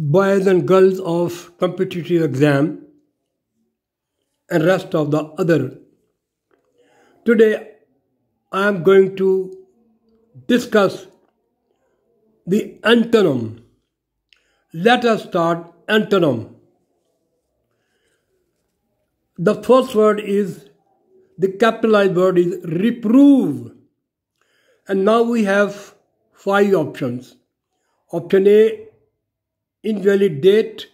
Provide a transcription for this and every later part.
boys and girls of competitive exam and rest of the other. Today I am going to discuss the antonym. Let us start antonym. The first word is, the capitalized word is reprove. And now we have five options. Option A, invalidate,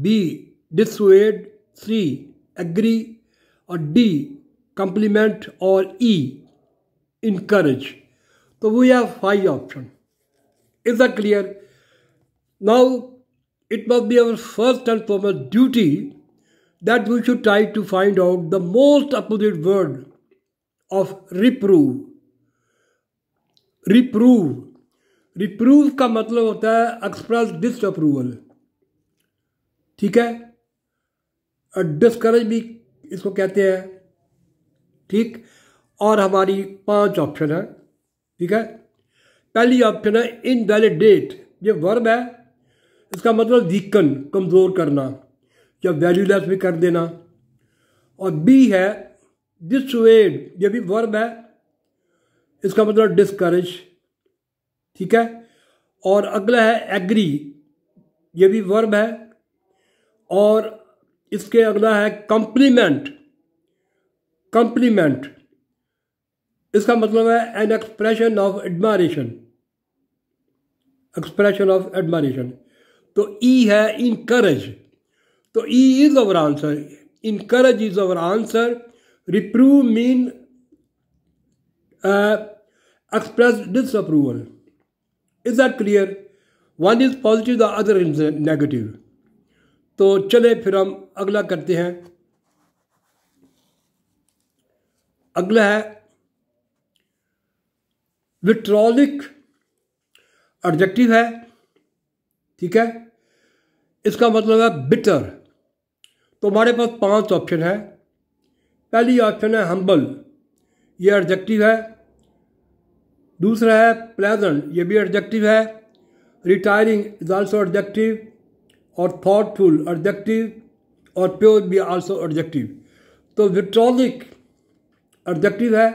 B. Dissuade, C. Agree, or D. Compliment or E. Encourage. So we have five options. Is that clear? Now, it must be our first and foremost duty that we should try to find out the most opposite word of reprove. Reprove रिप्रूव का मतलब होता है express disapproval ठीक है discourage भी इसको कहते हैं ठीक और हमारी पांच ऑप्शन है ठीक है पहली ऑप्शन है इनवैलिडेट ये वर्ब है इसका मतलब वीकन कमज़ोर करना या वैल्यूलेस भी कर देना और बी है डिसवेड ये भी वर्ब है इसका मतलब डिस्करेज ठीक है और अगला है एग्री ये भी वर्ब है और इसके अगला है कंप्लीमेंट कंप्लीमेंट इसका मतलब है an expression of admiration expression of admiration तो ई e है इनकरेज तो E is our answer encourage is our answer reprove mean express disapproval is that clear one is positive the other is negative तो चले फिर हम अगला करते हैं अगला है विट्रॉलिक एडजेक्टिव है ठीक है इसका मतलब है बिटर तो हमारे पास पांच ऑप्शन है पहली ऑप्शन है हम्बल ये एडजेक्टिव है दूसरा है प्लेजेंट ये भी एडजेक्टिव है रिटायरिंग इज आल्सो एडजेक्टिव और थॉटफुल एडजेक्टिव और प्योर भी आल्सो एडजेक्टिव तो विट्रॉलिक एडजेक्टिव है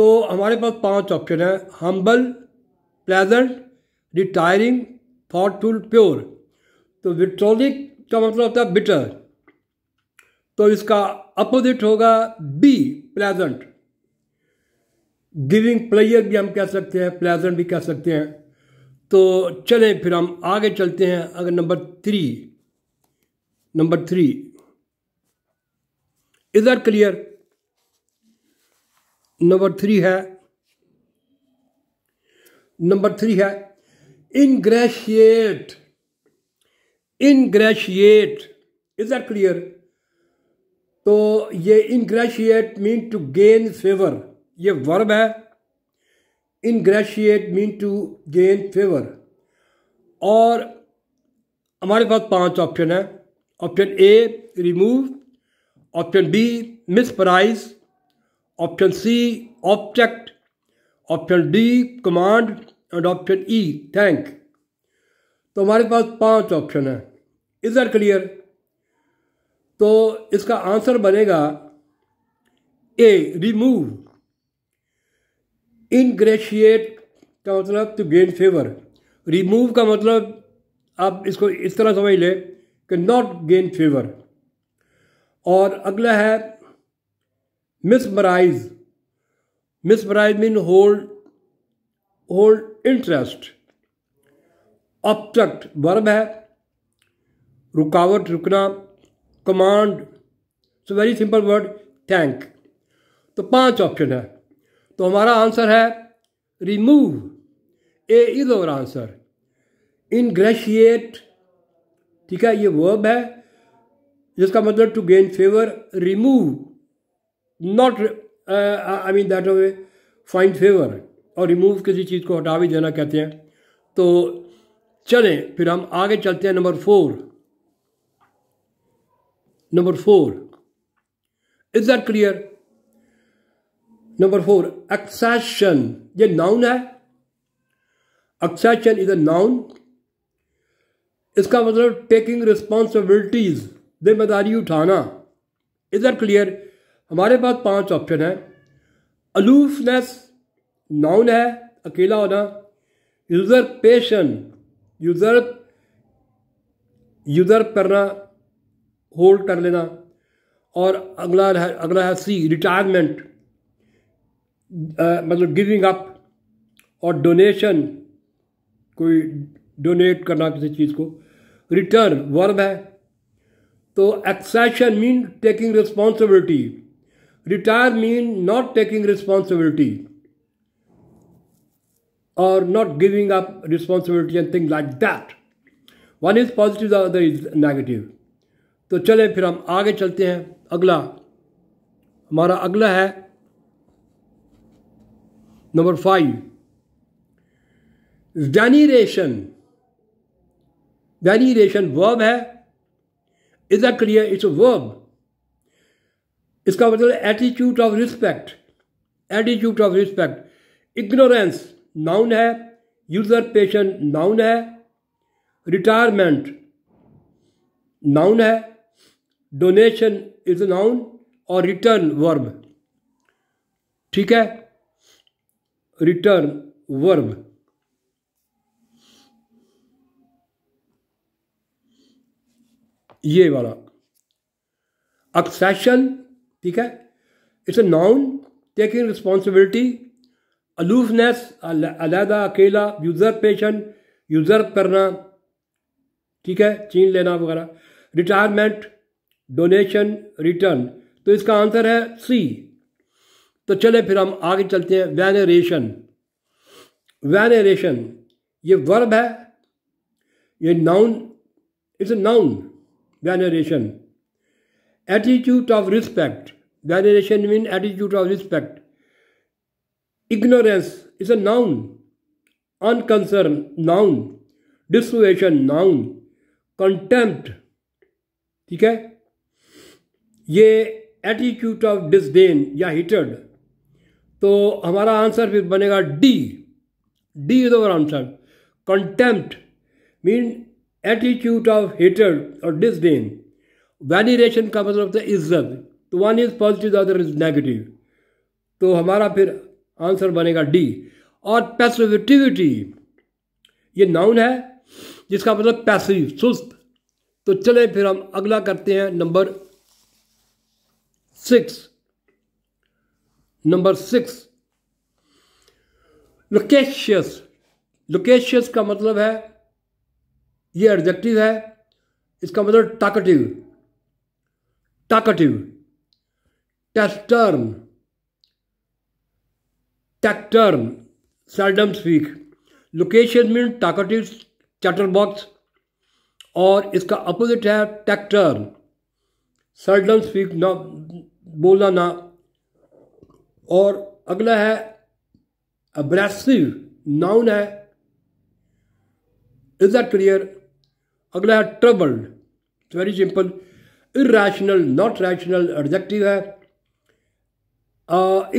तो हमारे पास पांच ऑप्शन है humble pleasant retiring thoughtful pure तो विट्रोलिक का मतलब होता है बिटर तो इसका अपोजिट होगा बी प्लेजेंट गिविंग प्लेयर भी हम कह सकते हैं प्लेजेंट भी कह सकते हैं तो चले फिर हम आगे चलते हैं अगर नंबर थ्री नंबर थ्री इधर क्लियर नंबर थ्री है नंबर थ्री है इनग्रेशिएट इनग्रेशिएट आर क्लियर तो ये ingratiate mean to gain favour ये वर्ब है ingratiate mean to gain favour और हमारे पास पांच ऑप्शन है option A remove option B mesmerize option C object option D command and option E thank तो हमारे पास पांच ऑप्शन है इज आर क्लियर तो इसका आंसर बनेगा ए रिमूव इनग्रेशिएट का मतलब टू गेन फेवर रिमूव का मतलब आप इसको इस तरह समझ लें कि नॉट गेन फेवर और अगला है mesmerize mesmerize mean hold hold interest object verb है रुकावट रुकना command so very simple word thank तो पांच ऑप्शन है तो हमारा आंसर है remove A is our answer ingratiate ठीक है ये वर्ब है जिसका मतलब to gain favour remove not I mean that way find favour और रिमूव किसी चीज़ को हटा भी देना कहते हैं तो चलें फिर हम आगे चलते हैं number four number four is that clear number four accession ये नाउन है एक्सेशन इज अ नाउन इसका मतलब टेकिंग रिस्पॉन्सिबिलिटीज जिम्मेदारी उठाना इधर क्लियर हमारे पास पांच ऑप्शन है अलूफनेस नाउन है अकेला होना यूजर पेशन यूजर यूजर करना होल्ड कर लेना और अगला अगला है सी रिटायरमेंट मतलब गिविंग अप और डोनेशन कोई डोनेट करना किसी चीज़ को रिटर्न वर्ब है तो accession mean taking responsibility retire mean not taking responsibility और not giving up responsibility and thing like that one is positive other is negative तो चले फिर हम आगे चलते हैं अगला हमारा अगला है number five denieration. Denieration verb है is a clear it's verb इसका मतलब attitude of respect attitude of respect ignorance noun है यूजर पेशन नाउन है रिटायरमेंट नाउन है डोनेशन इज नाउन और रिटर्न वर्ब ठीक है रिटर्न वर्ब ये वाला अक्सेशन ठीक है it's a noun taking responsibility aloofness अलहदा अकेला यूजर पेशन यूजर करना ठीक है चीन लेना वगैरह रिटायरमेंट डोनेशन रिटर्न तो इसका आंसर है सी तो चले फिर हम आगे चलते हैं वैनरेशन वैनरेशन ये वर्ब है ये noun it's a noun veneration attitude of respect veneration mean attitude of respect ignorance is a noun unconcern noun dissuasion noun contempt ठीक है ये एटीट्यूड ऑफ डिसडेन या हिटर्ड तो हमारा आंसर फिर बनेगा D D is our answer contempt mean attitude of hatred और disdain validation का मतलब होता है इज्जत तो one is positive other is negative तो हमारा फिर आंसर बनेगा डी और पैसिविटिविटी ये नाउन है जिसका मतलब पैसिव सुस्त तो चले फिर हम अगला करते हैं number six number six loquacious loquacious का मतलब है ये एडजेक्टिव है इसका मतलब talkative talkative taciturn taciturn seldom speak loquacious mean talkative chatter box और इसका अपोजिट है टैक्टर्म सेल्डम स्पीक ना बोलना ना और अगला है अब्रेसिव नाउन है इज दैट क्लियर अगला है troubled very simple irrational not rational adjective है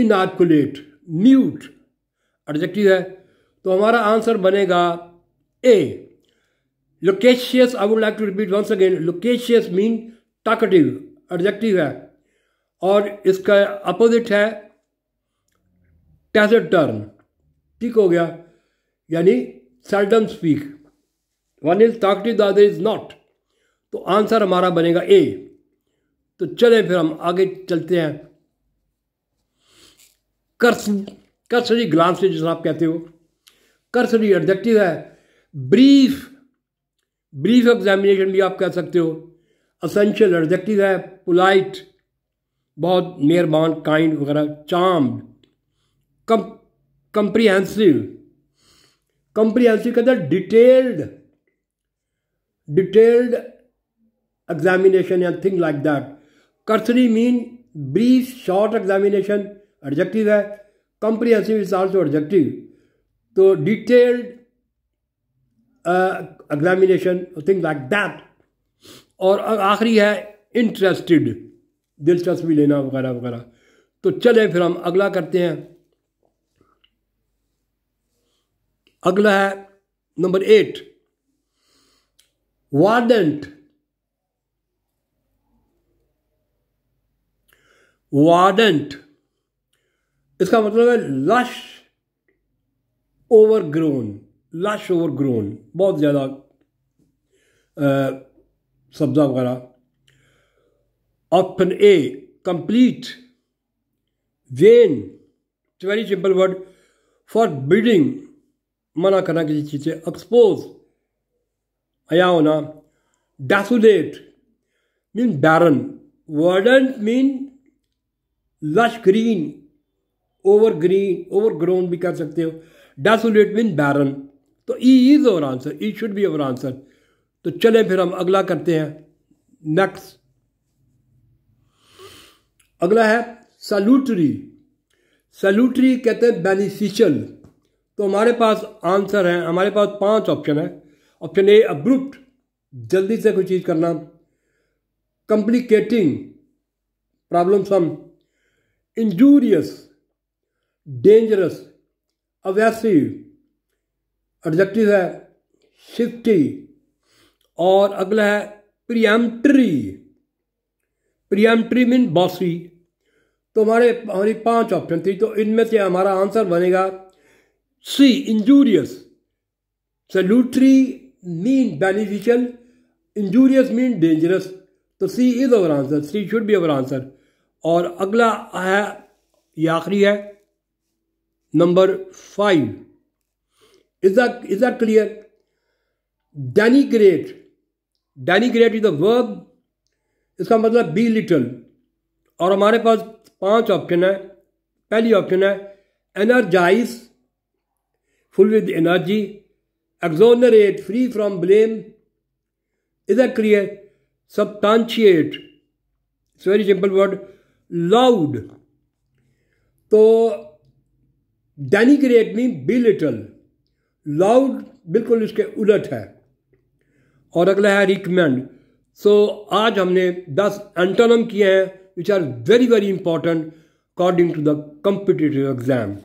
इनआर्कुलेट म्यूट एडजेक्टिव है तो हमारा आंसर बनेगा A loquacious I would like to repeat once again loquacious mean talkative adjective है और इसका अपोजिट है टैसेट टर्न ठीक हो गया यानी seldom speak one is talkative is not तो आंसर हमारा बनेगा ए तो चले फिर हम आगे चलते हैं कर्स कर्सरी ग्लांसेज जिसमें आप कहते हो कर्सरी एडजेक्टिव है ब्रीफ ब्रीफ एग्जामिनेशन भी आप कह सकते हो असेंशियल एडजेक्टिव है पोलाइट बहुत मेहरबान काइंड वगैरह चाम्ड कंप्रीहेंसिव कंप्रीहेंसिव कहते हैं डिटेल्ड डिटेल्ड एग्जामिनेशन या thing like that cursory mean brief short examination adjective है कंप्रीहेंसिव इज आल्सो एडजेक्टिव तो detailed examination thing like that और आखिरी है इंटरेस्टेड दिलचस्पी लेना वगैरह वगैरह तो चले फिर हम अगला करते हैं अगला है नंबर एट वार्डेंट वार्डेंट इसका मतलब है लश ओवरग्रोन लश ओवरग्रोन बहुत ज़्यादा सब्जा वगैरह option A complete when very simple word for breeding मना करना किसी चीज़ से एक्सपोज या होना desolate mean barren verdant mean lush green over green overgrown भी कर सकते हो डेसोलेट मीन बैरन तो E is our answer E should be our answer तो चले फिर हम अगला करते हैं नेक्स्ट अगला है सैल्यूटरी सैल्यूटरी कहते हैं बेनिफिशियल तो हमारे पास आंसर है हमारे पास पांच ऑप्शन है ऑप्शन ए अब्रुप्ट जल्दी से कोई चीज़ करना complicating problem some injurious dangerous evasive adjective है शिफ्टी और अगला है प्रियमट्री प्रियमट्री मीन बॉसी तो हमारे हमारी पांच ऑप्शन थी तो इनमें से हमारा आंसर बनेगा सी Injurious. Salutary mean beneficial. Injurious mean dangerous. तो C is our answer C should be our answer और अगला है ये आखिरी है number five is is are clear denigrate denigrate is a verb इसका मतलब बी लिटल और हमारे पास पांच ऑप्शन है पहली ऑप्शन है energize full with energy, exonerate, free from blame. Is that clear? Substantiate. It's a very simple word. Loud. तो denigrate mean belittle. Loud, loud बिल्कुल इसके उलट है और अगला है रिकमेंड सो so, आज हमने दस एंटोनम किए हैं which are very very important according to the competitive exam